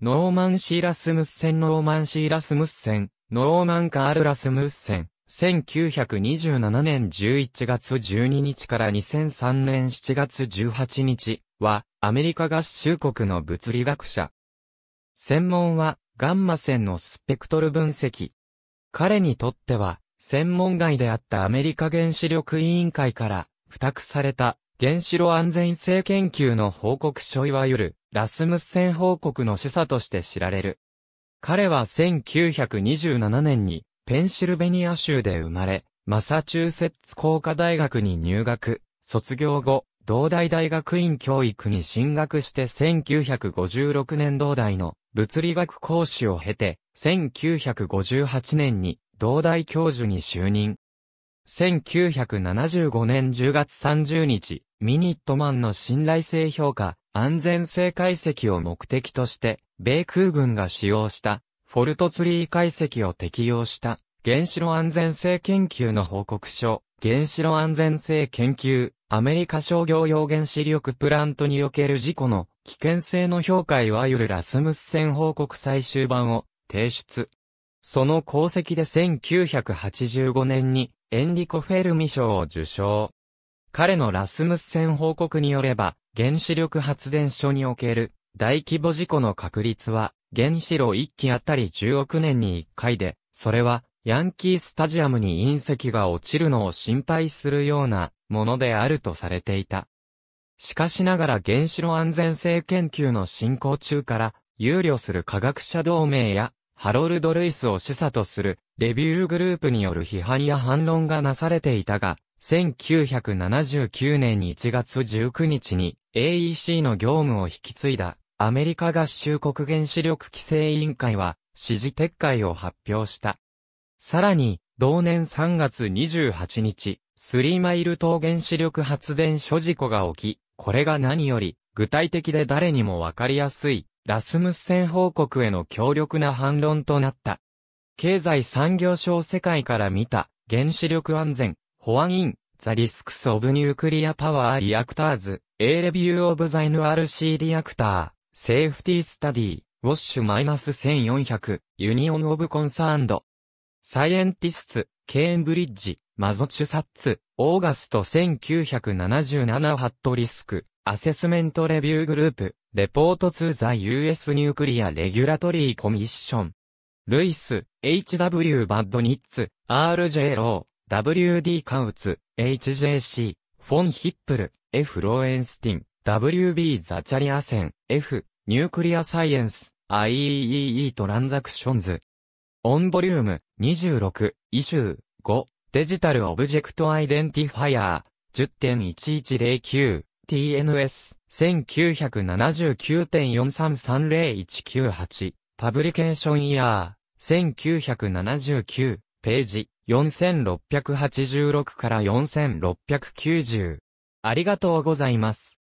ノーマン・シー・ラスムッセン・ノーマン・シー・ラスムッセン、ノーマン・カール・ラスムッセン、1927年11月12日から2003年7月18日は、アメリカ合衆国の物理学者。専門は、ガンマ線のスペクトル分析。彼にとっては、専門外であったアメリカ原子力委員会から、付託された、原子炉安全性研究の報告書いわゆる、ラスムスセン報告の主査として知られる。彼は1927年にペンシルベニア州で生まれ、マサチューセッツ工科大学に入学、卒業後、同大大学院教育に進学して1956年同大の物理学講師を経て、1958年に同大教授に就任。1975年10月30日、ミニットマンの信頼性評価、安全性解析を目的として、米空軍が使用した、フォルトツリー解析を適用した、原子炉安全性研究の報告書、原子炉安全性研究、アメリカ商業用原子力プラントにおける事故の危険性の評価いわゆるラスムス線報告最終版を提出。その功績で1985年にエンリコ・フェルミ賞を受賞。彼のラスムス線報告によれば、原子力発電所における大規模事故の確率は原子炉1基あたり10億年に1回で、それはヤンキースタジアムに隕石が落ちるのを心配するようなものであるとされていた。しかしながら原子炉安全性研究の進行中から憂慮する科学者同盟やハロルド・ルイスを示唆とするレビューグループによる批判や反論がなされていたが、1979年1月19日に AEC の業務を引き継いだアメリカ合衆国原子力規制委員会は指示撤回を発表した。さらに、同年3月28日、スリーマイル島原子力発電所事故が起き、これが何より具体的で誰にもわかりやすいラスムス戦報告への強力な反論となった。経済産業省世界から見た原子力安全保安委員 The Risks of Nuclear Power Reactors, A Review of the NRC Reactor, Safety Study, Wash-1400, Union of Concerned. Scientists, Cambridge, m a c マゾチュ t ッ August 1977 h ッ t Risk, Assessment Review g r o US p Report the to u Nuclear r ニュークリアレギュラトリーコミッション。ルイス、H.W. バッドニッツ、R.J. ロー、WD カウツ、HJC、フォンヒップル、F ローエンスティン、WB ザチャリアセン、F、ニュークリアサイエンス、IEEE トランザクションズ。オンボリューム26、イシュー5、デジタルオブジェクトアイデンティファイアー、10.1109、TNS、1979.43301998、パブリケーションイヤー、1979、ページ、4686から4690。ありがとうございます。